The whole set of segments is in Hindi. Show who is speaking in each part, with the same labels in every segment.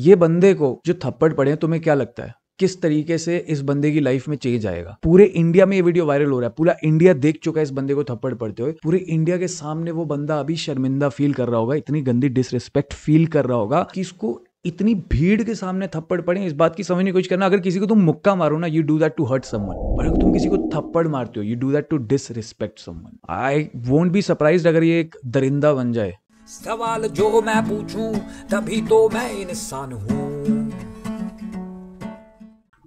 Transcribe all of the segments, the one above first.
Speaker 1: ये बंदे को जो थप्पड़ पड़े तुम्हें क्या लगता है किस तरीके से इस बंदे की लाइफ में चेंज आएगा पूरे इंडिया में ये वीडियो वायरल हो रहा है पूरा इंडिया देख चुका है इस बंदे को थप्पड़ पड़ते हुए पूरे इंडिया के सामने वो बंदा अभी शर्मिंदा फील कर रहा होगा इतनी गंदी डिसरिस्पेक्ट फील कर रहा होगा कि इसको इतनी भीड़ के सामने थप्पड़ पड़े इस बात की समझ नहीं कुछ करना अगर किसी को तुम मुक्का मारो ना you do that to hurt someone पर अगर तुम किसी को थप्पड़ मारते हो you do that to disrespect someone I won't be surprise अगर ये एक दरिंदा बन जाए सवाल जो मैं पूछूं तभी तो मैं इंसान हूँ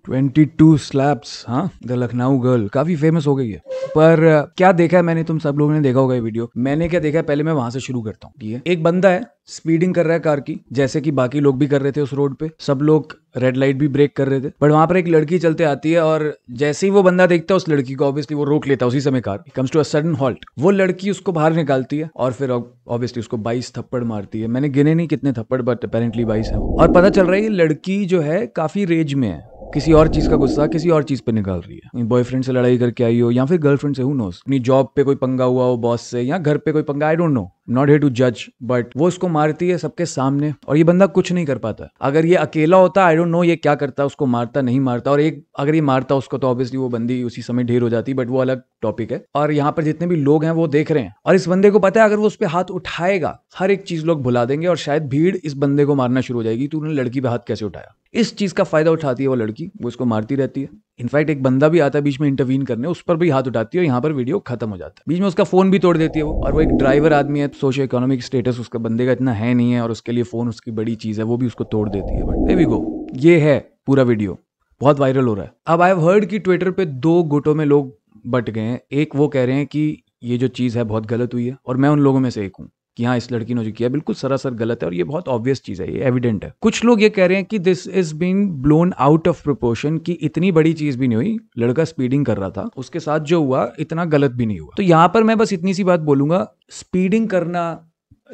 Speaker 1: ट्वेंटी टू स्लैप्स हाँ द लखनऊ गर्ल काफी फेमस हो गई है पर क्या देखा है मैंने तुम सब लोगों ने देखा होगा ये वीडियो मैंने क्या देखा है पहले मैं वहां से शुरू करता हूँ ठीक है एक बंदा है स्पीडिंग कर रहा है कार की जैसे कि बाकी लोग भी कर रहे थे उस रोड पे सब लोग रेड लाइट भी ब्रेक कर रहे थे बट वहां पर एक लड़की चलते आती है और जैसे ही वो बंदा देखता है उस लड़की को ऑब्वियसली वो रोक लेता है उसी समय car comes to a sudden halt वो लड़की उसको बाहर निकालती है और फिर ऑब्वियसली उसको बाईस थप्पड़ मारती है मैंने गिने नहीं कितने थप्पड़ बट अपेरेंटली बाईस है और पता चल रहा है ये लड़की जो है काफी रेज में है किसी और चीज़ का गुस्सा किसी और चीज़ पे निकाल रही है बॉयफ्रेंड से लड़ाई करके आई हो या फिर गर्लफ्रेंड से हु नोस अपनी जॉब पे कोई पंगा हुआ हो बॉस से या घर पे कोई पंगा I don't know not here to जज बट वो उसको मारती है सबके सामने और ये बंदा कुछ नहीं कर पाता अगर ये अकेला होता आई डोंट नो ये क्या करता उसको मारता नहीं मारता और एक अगर ये मारता उसको तो ऑब्वियसली वो बंदी उसी समय ढेर हो जाती बट वो अलग टॉपिक है और यहाँ पर जितने भी लोग हैं वो देख रहे हैं और इस बंदे को पता है अगर वो उस पर हाथ उठाएगा हर एक चीज लोग भुला देंगे और शायद भीड़ इस बंदे को मारना शुरू हो जाएगी तो उन्होंने लड़की पे हाथ कैसे उठाया इस चीज का फायदा उठाती है वो लड़की वो उसको मारती रहती है इनफैक्ट एक बंदा भी आता है बीच में इंटरवीन करने उस पर भी हाथ उठाती है यहाँ पर वीडियो खत्म हो जाता है बीच में उसका फोन भी तोड़ देती है वो और वो एक ड्राइवर आदमी है सोशो इकोनॉमिक स्टेटस उसका बंदे का इतना है नहीं है और उसके लिए फोन उसकी बड़ी चीज़ है वो भी उसको तोड़ देती है बट वी गो ये है पूरा वीडियो बहुत वायरल हो रहा है अब आई हर्ड की ट्विटर पे दो गुटों में लोग बट गए हैं एक वो कह रहे हैं कि ये जो चीज़ है बहुत गलत हुई है और मैं उन लोगों में से एक हूँ कि हाँ इस लड़की ने जो किया बिल्कुल सरासर गलत है और ये बहुत ऑब्वियस चीज़ है ये एविडेंट है कुछ लोग ये कह रहे हैं कि this is been blown out of proportion कि इतनी बड़ी चीज़ भी नहीं हुई लड़का स्पीडिंग कर रहा था उसके साथ जो हुआ इतना गलत भी नहीं हुआ तो यहां पर मैं बस इतनी सी बात बोलूंगा स्पीडिंग करना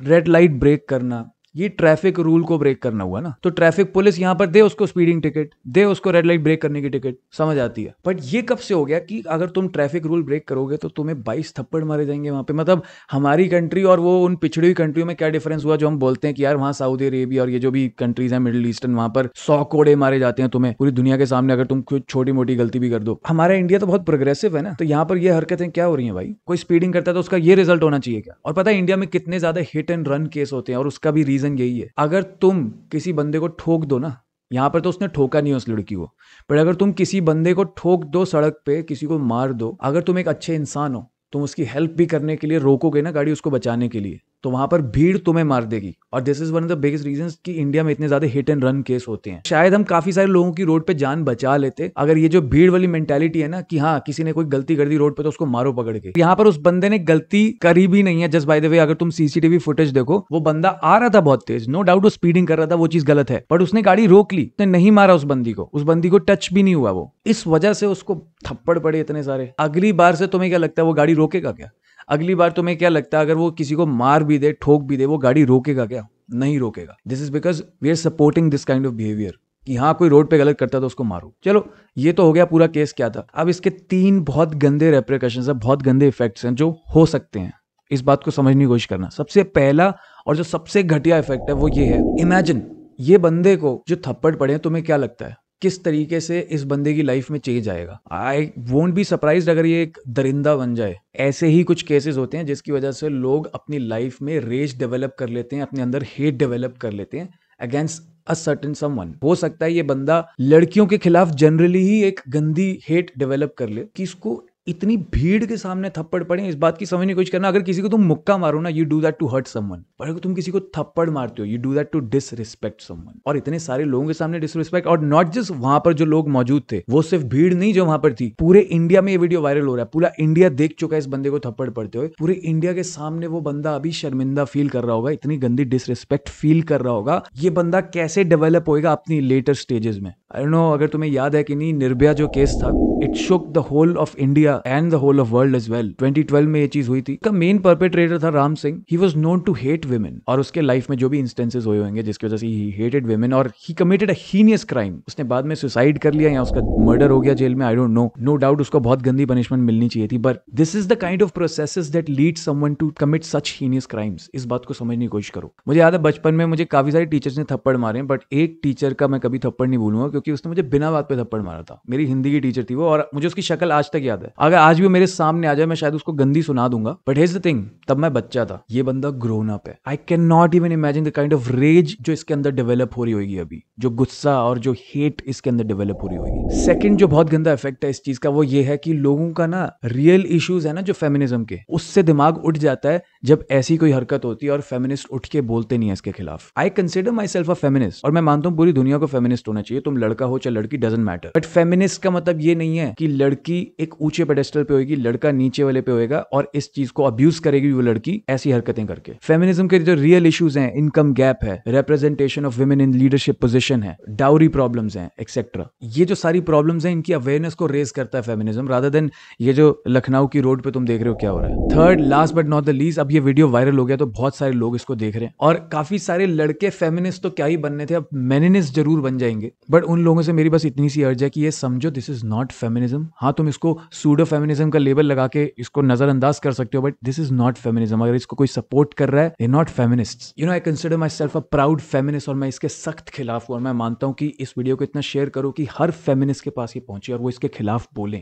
Speaker 1: रेड लाइट ब्रेक करना ये ट्रैफिक रूल को ब्रेक करना हुआ ना तो ट्रैफिक पुलिस यहाँ पर दे उसको स्पीडिंग टिकट दे उसको रेड लाइट ब्रेक करने की टिकट समझ आती है बट ये कब से हो गया कि अगर तुम ट्रैफिक रूल ब्रेक करोगे तो तुम्हें बाईस थप्पड़ मारे जाएंगे वहां पे मतलब हमारी कंट्री और वो उन पिछड़ी हुई कंट्रियों में क्या डिफरेंस हुआ जो हम बोलते हैं कि यार वहां सऊदी अरेबिया और ये जो भी कंट्रीज है मिडिल ईस्टर्न वहां पर सौ कोड़े मारे जाते हैं तुम्हें पूरी दुनिया के सामने अगर तुम कुछ छोटी मोटी गलती भी कर दो हमारा इंडिया तो बहुत प्रोग्रेसिव है ना तो यहाँ पर ये हरकतें क्या हो रही है भाई कोई स्पीडिंग करता है तो उसका ये रिजल्ट होना चाहिए क्या और पता है इंडिया में कितने ज्यादा हिट एंड रन केस होते हैं और उसका भी रीज़न यही है अगर तुम किसी बंदे को ठोक दो ना यहाँ पर तो उसने ठोका नहीं उस लड़की को पर अगर तुम किसी बंदे को ठोक दो सड़क पे किसी को मार दो अगर तुम एक अच्छे इंसान हो तुम उसकी हेल्प भी करने के लिए रोकोगे ना गाड़ी उसको बचाने के लिए तो वहां पर भीड़ तुम्हें मार देगी और this is one of the biggest reason कि इंडिया में इतने ज्यादा हिट एंड रन केस होते हैं शायद हम काफी सारे लोगों की रोड पे जान बचा लेते अगर ये जो भीड़ वाली मेंटेलिटी है ना कि हाँ किसी ने कोई गलती कर दी रोड पे तो उसको मारो पकड़ के यहाँ पर उस बंदे ने गलती करी भी नहीं है जस्ट बाय द वे अगर तुम सीसीटीवी फुटेज देखो वो बंदा आ रहा था बहुत तेज नो डाउट वो स्पीडिंग कर रहा था वो चीज गलत है बट उसने गाड़ी रोक ली उसने नहीं मारा उस बंदी को उस बंदी को टच भी नहीं हुआ वो इस वजह से उसको थप्पड़ पड़े इतने सारे अगली बार से तुम्हें क्या लगता है वो गाड़ी रोकेगा क्या अगली बार तुम्हें क्या लगता है अगर वो किसी को मार भी दे ठोक भी दे वो गाड़ी रोकेगा क्या नहीं रोकेगा this is because we are supporting this kind of behaviour कि हाँ कोई रोड पे गलत करता तो उसको मारो चलो ये तो हो गया पूरा केस क्या था अब इसके तीन बहुत गंदे रेप्रिकॉशन है बहुत गंदे इफेक्ट्स हैं जो हो सकते हैं इस बात को समझने की कोशिश करना सबसे पहला और जो सबसे घटिया इफेक्ट है वो ये है इमेजिन ये बंदे को जो थप्पड़ पड़े तुम्हें क्या लगता है किस तरीके से इस बंदे की लाइफ में चेंज आएगा आई वोंट बी सरप्राइज अगर ये एक दरिंदा बन जाए ऐसे ही कुछ केसेस होते हैं जिसकी वजह से लोग अपनी लाइफ में रेज डेवलप कर लेते हैं अपने अंदर हेट डेवलप कर लेते हैं अगेंस्ट अ सर्टन समवन हो सकता है ये बंदा लड़कियों के खिलाफ जनरली ही एक गंदी हेट डेवलप कर ले कि इसको इतनी भीड़ के सामने थप्पड़ पड़े इस बात की समझ नहीं कुछ करना अगर किसी को तुम मुक्का मारो ना you do that to hurt someone पर अगर तुम किसी को थप्पड़ मारते हो you do that to disrespect someone और इतने सारे लोगों के सामने डिसरिस्पेक्ट और नॉट जस्ट वहां पर जो लोग मौजूद थे वो सिर्फ भीड़ नहीं जो वहां पर थी पूरे इंडिया में ये वीडियो वायरल हो रहा है पूरा इंडिया देख चुका है इस बंदे को थप्पड़ पड़ते हुए पूरे इंडिया के सामने वो बंदा अभी शर्मिंदा फील कर रहा होगा इतनी गंदी डिसरिस्पेक्ट फील कर रहा होगा ये बंदा कैसे डेवलप होएगा अपनी लेटर स्टेजेस में आई नो अगर तुम्हें याद है कि नहीं निर्भया जो केस था it shook the whole of India India and the whole of world is well 2012 में ये चीज हुई थी का मेन परपेट्रेटर था Ram Singh he was known to hate women और उसके लाइफ में जो भी इंस्टेंसेस हुए होंगे जिसकी वजह से ही हेटेड वेमेन और ही कमिटेड अस क्राइम उसने बाद में सुसाइड कर लिया या उसका मर्डर हो गया जेल में I don't know no doubt उसको बहुत गंदी पनिशमेंट मिलनी चाहिए थी but this is the kind of process that lead someone to commit such heinous crimes इस बात को समझने की कोशिश करो मुझे याद है बचपन में मुझे काफी सारे टीचर्स ने थप्पड़ मारे बट एक टीचर का मैं कभी थप्पड़ नहीं भूलूंगा क्योंकि उसने मुझे बिना बात पे थप्पड़ मारा था मेरी हिंदी की टीचर थी वो और मुझे उसकी शक्ल आज तक याद है अगर आज भी मेरे सामने आ जाए मैं शायद उसको गंदी सुना दूंगा बट हेज द थिंग तब मैं बच्चा था ये बंदा ग्रोन अप है I can not even imagine the kind of rage जो इसके अंदर डेवलप हो रही होगी अभी जो गुस्सा और जो हेट इसके अंदर डेवलप हो रही होगी सेकेंड जो बहुत गंदा इफेक्ट है इस चीज का वो ये है कि लोगों का ना रियल इश्यूज है ना जो फेमिनिज्म के उससे दिमाग उठ जाता है जब ऐसी कोई हरकत होती है और फेमिनिस्ट उठ के बोलते नहीं है इसके खिलाफ I consider myself a feminist और मैं मानता हूँ पूरी दुनिया को फेमिनिस्ट होना चाहिए तुम लड़का हो चाहे लड़की डजेंट मैटर बट फेमिनिस्ट का मतलब ये नहीं है कि लड़की एक ऊंचे पेडेस्टल पे होगी लड़का नीचे वाले पे होएगा और इस चीज को अब्यूज करेगी वो लड़की ऐसी हरकतें करके फेमिनिज्म के जो रियल इश्यूज हैं इनकम गैप है representation of women in leadership position है डाउरी प्रॉब्लम है एक्सेट्रा ये जो सारी प्रॉब्लम है इनकी अवेयरनेस को रेज करता है फेमिनिज्म राधर देन ये जो लखनऊ की रोड पे तुम देख रहे हो क्या हो रहा है third last but not the least अब ये वीडियो वायरल हो गया तो बहुत सारे लोग इसको देख रहे हैं और काफी सारे लड़के फेमिनिस्ट तो क्या ही बनने थे अब मेनिनिस्ट जरूर बन जाएंगे बट उन लोगों से मेरी बस इतनी सी अर्ज है कि ये समझो दिस इज नॉट फेमिनिज्म हाँ तुम इसको सूड सूडो फेमिनिज्म का लेबल लगा के इसको नजरअंदाज कर सकते हो but this is not feminism अगर इसको कोई सपोर्ट कर रहा है not feminist you know I consider myself a proud feminist और मैं इसके सख्त खिलाफ हूँ और मैं मानता हूँ कि इस वीडियो को इतना शेयर करो कि हर फेमिनिस्ट के पास ये पहुंचे और वो इसके खिलाफ बोलें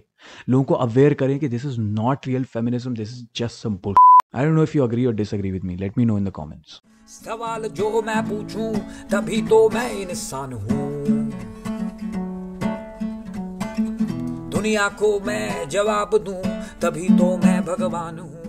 Speaker 1: लोगों को अवेयर करें कि this is not real feminism this is just some I don't know if you agree और disagree with me let me know in the comments सवाल जो मैं पूछूं तभी तो मैं इंसान हूं दुनिया को मैं जवाब दूं तभी तो मैं भगवान हूं